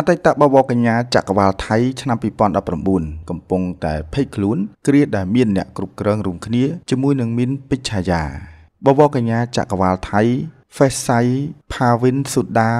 អតីតបវរកញ្ញាចក្រវាលថៃឆ្នាំ2019កំពុងតែភ័យខ្លួនគ្រាដែលមានអ្នកគ្រប់គ្រងរួមគ្នាជាមួយនឹងមីនពេជ្រឆាយាបវរកញ្ញាចក្រវាលថៃ Fesai Pavin Suda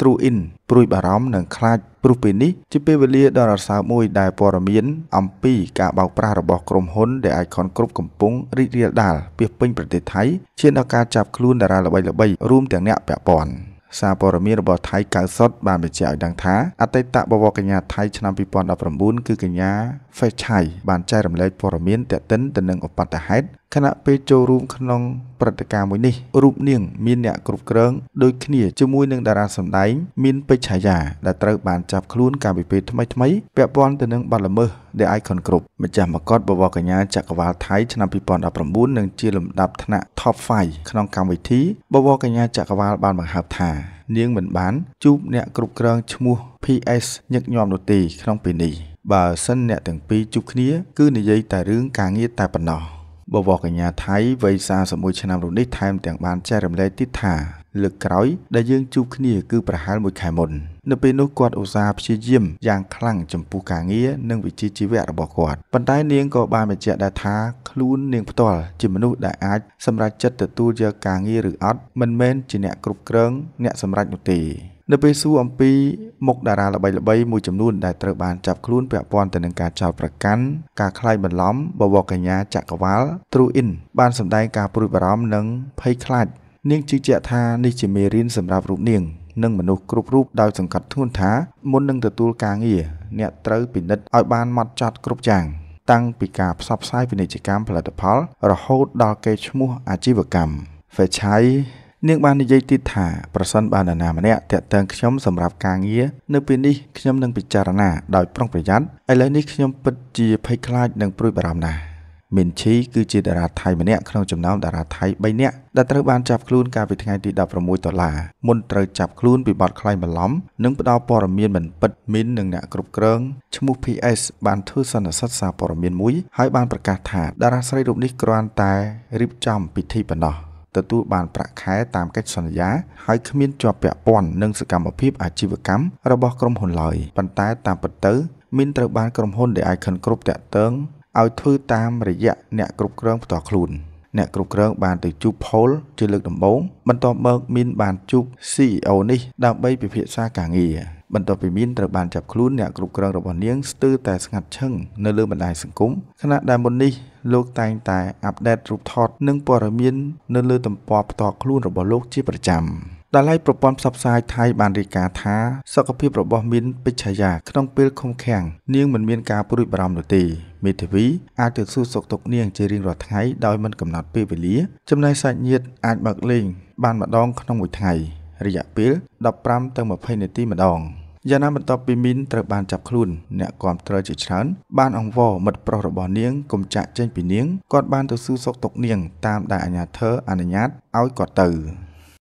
True In ព្រួយបារម្ភនិងខ្លាចព្រោះពេលនេះជាពេលវេលាដ៏រសើបមួយដែលព័ត៌មានអំពីការបោកប្រាស់របស់ក្រុមហ៊ុន ដែលអាចខនគ្រប់កំពុងរីករាលដាលពាសពេញប្រទេសថៃឈានដល់ការចាប់ខ្លួនតារាល្បីៗរួមទាំងអ្នកពាក់ព័ន្ធ។សារព័ត៌មានរបស់ថៃ90បានបញ្ជាក់ឲ្យដឹងថាអតីតបវរកញ្ញាថៃឆ្នាំ2019គឺកញ្ញា Fechai បានចែករំលែកព័ត៌មានទាក់ទិនទៅនឹងឧបត្តហេតុខណៈពេលចូលរួមក្នុងព្រឹត្តិការណ៍មួយនេះរូបនាង មានអ្នកគ្រប់គ្រងដូចគ្នាជាមួយនឹងតារាសម្ដែងមានពេជ្រឆាយាដែលត្រូវបានចាប់ខ្លួនកាលពីពេលថ្មីថ្មីពាក់ព័ន្ធទៅនឹងបទល្មើស The Icon Group ម្ចាស់មកុដបវរកញ្ញាចក្រវាលថៃឆ្នាំ2019និងជាលំដាប់ថ្នាក់ Top 5ក្នុងកម្មវិធីបវរកញ្ញាចក្រវាលបានបង្ហើបថានាងមិនបានជួបអ្នកគ្រប់គ្រងឈ្មោះ PS ញឹកញាប់នោះទេក្នុងពេលនេះបើសិនអ្នកទាំងពីរជួបគ្នាគឺនិយាយតែរឿងការងារតែប៉ុណ្ណោះបវរកញ្ញាថៃវ័យ31ឆ្នាំរូបនេះថែមទាំងបានចែករំលែកទៀតថាលើកក្រោយដែលយើងជួបគ្នាគឺប្រហែលមួយខែមុននៅពេលនោះគាត់ឧស្សាហ៍ព្យាយាមយ៉ាងខ្លាំងចំពោះការងារនិងវិជ្ជាជីវៈរបស់គាត់ប៉ុន្តែនាងក៏បានបញ្ជាក់ដែរថាខ្លួននាងផ្ទាល់ជាមនុស្សដែលអាចសម្រេចចិត្តទទួលយកការងារឬអត់មិនមែនជាអ្នកគ្រប់គ្រង អ្នកសម្រេចនោះទេនៅពេលសួរអំពីមុខតារាល្បីៗមួយចំនួនដែលត្រូវបានចាប់ខ្លួនពាក់ព័ន្ធទៅនឹងការចោទប្រកាន់ការក្លែងបន្លំបវរកញ្ញាចក្រវាល True In បានសម្ដែងការព្រួយបារម្ភនិងភ័យខ្លាចនាងជឿជាក់ថានេះជាមេរៀនសម្រាប់រូបនាង និងមនុស្សគ្រប់រូបដោយសង្កត់ធ្ងន់ថាមុននឹងទទួលការងារអ្នកត្រូវពិនិត្យឲ្យបានម៉ត់ចត់គ្រប់យ៉ាងតាំងពីការផ្សព្វផ្សាយពាណិជ្ជកម្មផលិតផល រហូតដល់កេរ្តិ៍ឈ្មោះ អាជីវកម្ម Franchise នាងបាននិយាយទៀតថាប្រសិនបាននរណាម្នាក់តាក់ទងខ្ញុំសម្រាប់ការងារនៅពេលនេះខ្ញុំនឹងពិចារណាដោយប្រុងប្រយ័ត្នឥឡូវនេះខ្ញុំពិតជាភ័យខ្លាចនិងព្រួយបារម្ភណាស់មីនឈីគឺជាតារាថៃម្នាក់ក្នុងចំណោមតារាថៃ3នាក់ដែលត្រូវបានចាប់ខ្លួនកាលពីថ្ងៃទី16ដុល្លារមុនត្រូវចាប់ខ្លួនពីបទក្លែងបន្លំនិងផ្ដោតព័ត៌មានមិនពិតមីននិងអ្នកគ្រប់គ្រងឈ្មោះ PS បានធ្វើសន្និសីទសារព័ត៌មានមួយហើយបានប្រកាសថាតារាស្រីរូបនេះគ្រាន់តែរៀបចំពិធីប៉ុណ្ណោះ។ទទួលបានប្រាក់ខែតាមកិច្ចសន្យាហើយគ្មានជាប់ពាក់ព័ន្ធនឹងសកម្មភាពអាជីវកម្មរបស់ក្រុមហ៊ុនឡើយប៉ុន្តែតាមពិតទៅមានត្រូវបានក្រុមហ៊ុនដែលអាចខិនគ្រប់តាក់ទងឲ្យធ្វើតាមរយៈអ្នកគ្រប់គ្រងផ្ទាល់ខ្លួន អ្នកគ្រប់គ្រងបានទៅជួប Paul ជាលើកដំបូងបន្ទាប់មកមានបានជួប CEO នេះ ដើម្បីពិភាក្សាការងារបន្ទាប់ពីមានត្រូវបានចាប់ខ្លួនអ្នកគ្រប់គ្រងរបស់នាងស្ទើរតែស្ងាត់ឈឹងនៅលើបណ្ដាញសង្គមខណៈដែលមុននេះលោកតែងតែអាប់ដេតរូបថតនិងព័ត៌មាននៅលើទំព័រផ្ទាល់ខ្លួនរបស់លោកជាប្រចាំដែលឲ្យប្រព័ន្ធផ្សព្វផ្សាយថៃបានរាយការណ៍ថាសុខភាពរបស់មីនពេជ្ជយាក្នុងពេលខំខាំងនាងមិនមានការព្រួយបារម្ភនោះទេមេធាវីអាចទៅសួរសុខទុក្ខនាងជារៀងរាល់ថ្ងៃដោយមិនកំណត់ពេលវេលា ចំណែកសាច់ញាតិអាចបើកលេងបានម្ដងក្នុងមួយថ្ងៃរយៈពេល15ទៅ20នាទីម្ដង។យ៉ាងណាបន្ទាប់ពីមីនត្រូវបានចាប់ខ្លួនអ្នកគាំទ្រជាច្រើនបានអង្វរមិត្តប្រុសរបស់នាងកុំចាក់ចេញពីនាងគាត់បានទៅស៊ូសុកទុកនាងតាមដែលអាជ្ញាធរអនុញ្ញាតឲ្យគាត់ទៅ។